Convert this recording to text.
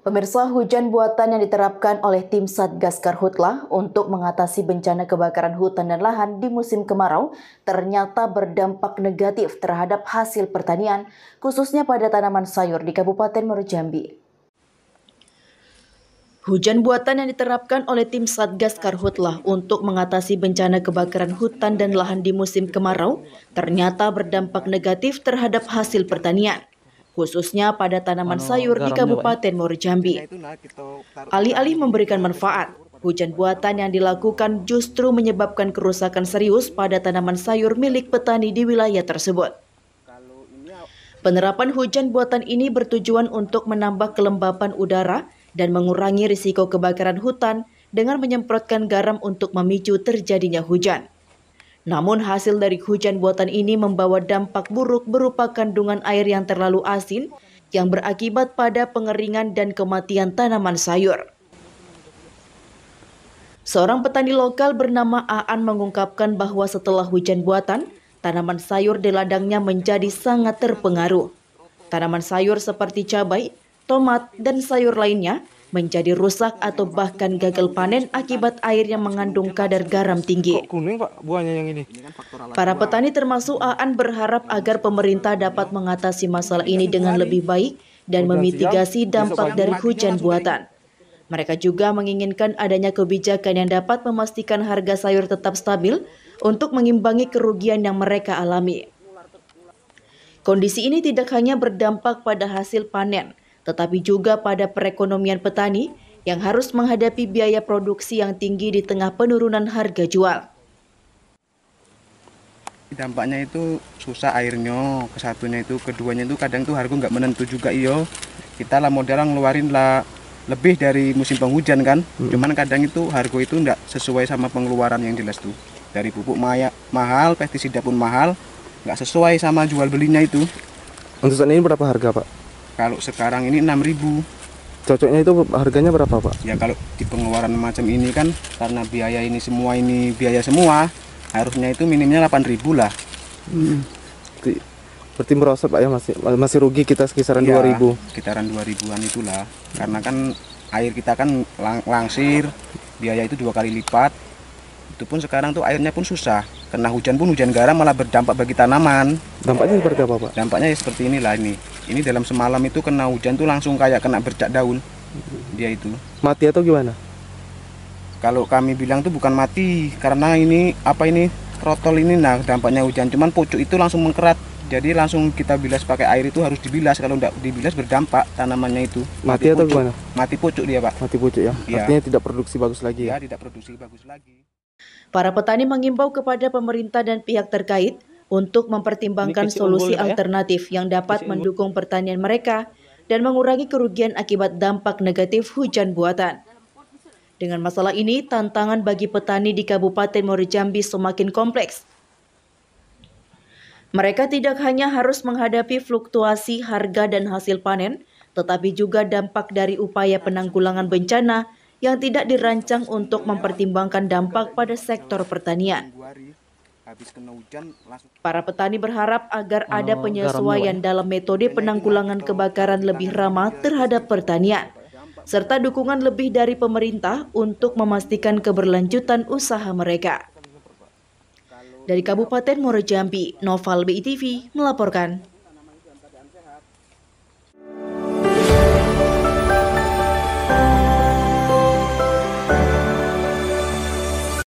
Pemirsa, hujan buatan yang diterapkan oleh tim Satgas Karhutlah untuk mengatasi bencana kebakaran hutan dan lahan di musim kemarau ternyata berdampak negatif terhadap hasil pertanian, khususnya pada tanaman sayur di Kabupaten Merujambi. Hujan buatan yang diterapkan oleh tim Satgas Karhutlah untuk mengatasi bencana kebakaran hutan dan lahan di musim kemarau ternyata berdampak negatif terhadap hasil pertanian khususnya pada tanaman sayur di ya? Kabupaten Muara Jambi. Nah, nah, Alih-alih memberikan manfaat, hujan buatan yang dilakukan justru menyebabkan kerusakan serius pada tanaman sayur milik petani di wilayah tersebut. Ya, Penerapan hujan buatan ini bertujuan untuk menambah kelembapan udara dan mengurangi risiko kebakaran hutan dengan menyemprotkan garam untuk memicu terjadinya hujan. Namun hasil dari hujan buatan ini membawa dampak buruk berupa kandungan air yang terlalu asin yang berakibat pada pengeringan dan kematian tanaman sayur. Seorang petani lokal bernama Aan mengungkapkan bahwa setelah hujan buatan, tanaman sayur di ladangnya menjadi sangat terpengaruh. Tanaman sayur seperti cabai, tomat, dan sayur lainnya menjadi rusak atau bahkan gagal panen akibat air yang mengandung kadar garam tinggi. Para petani termasuk Aan berharap agar pemerintah dapat mengatasi masalah ini dengan lebih baik dan memitigasi dampak dari hujan buatan. Mereka juga menginginkan adanya kebijakan yang dapat memastikan harga sayur tetap stabil untuk mengimbangi kerugian yang mereka alami. Kondisi ini tidak hanya berdampak pada hasil panen, tetapi juga pada perekonomian petani yang harus menghadapi biaya produksi yang tinggi di tengah penurunan harga jual. Dampaknya itu susah airnya, kesatunya itu, keduanya itu kadang tuh harga nggak menentu juga iyo. Kita lah modal ngeluarin lah lebih dari musim penghujan kan, hmm. cuman kadang itu harga itu nggak sesuai sama pengeluaran yang jelas tuh. Dari pupuk maya, mahal, pestisida pun mahal, nggak sesuai sama jual belinya itu. Untuk saat ini berapa harga pak? kalau sekarang ini 6000 cocoknya itu harganya berapa Pak? ya kalau di pengeluaran macam ini kan karena biaya ini semua ini biaya semua harusnya itu minimnya 8000 lah hmm. berarti merosot Pak ya masih masih rugi kita sekisaran ya, 2000 sekitaran 2000an iya, itulah karena kan air kita kan lang langsir biaya itu dua kali lipat itu pun sekarang tuh airnya pun susah kena hujan pun hujan garam malah berdampak bagi tanaman Dampaknya seperti apa, Pak? Dampaknya ya seperti inilah ini. Ini dalam semalam itu kena hujan tuh langsung kayak kena bercak daun. Dia itu. Mati atau gimana? Kalau kami bilang tuh bukan mati karena ini apa ini trotol ini nah dampaknya hujan cuman pucuk itu langsung mengkerat jadi langsung kita bilas pakai air itu harus dibilas kalau tidak dibilas berdampak tanamannya itu mati, mati atau pucuk. gimana mati pucuk dia pak mati pucuk ya, ya. artinya tidak produksi bagus lagi ya, ya tidak produksi bagus lagi Para petani mengimbau kepada pemerintah dan pihak terkait untuk mempertimbangkan solusi ya. alternatif yang dapat mendukung pertanian mereka dan mengurangi kerugian akibat dampak negatif hujan buatan. Dengan masalah ini, tantangan bagi petani di Kabupaten Muara Jambi semakin kompleks. Mereka tidak hanya harus menghadapi fluktuasi harga dan hasil panen, tetapi juga dampak dari upaya penanggulangan bencana yang tidak dirancang untuk mempertimbangkan dampak pada sektor pertanian habis kena hujan langsung. Para petani berharap agar ada penyesuaian dalam metode penanggulangan kebakaran lebih ramah terhadap pertanian serta dukungan lebih dari pemerintah untuk memastikan keberlanjutan usaha mereka. Dari Kabupaten Muarajambi, Noval BITV melaporkan.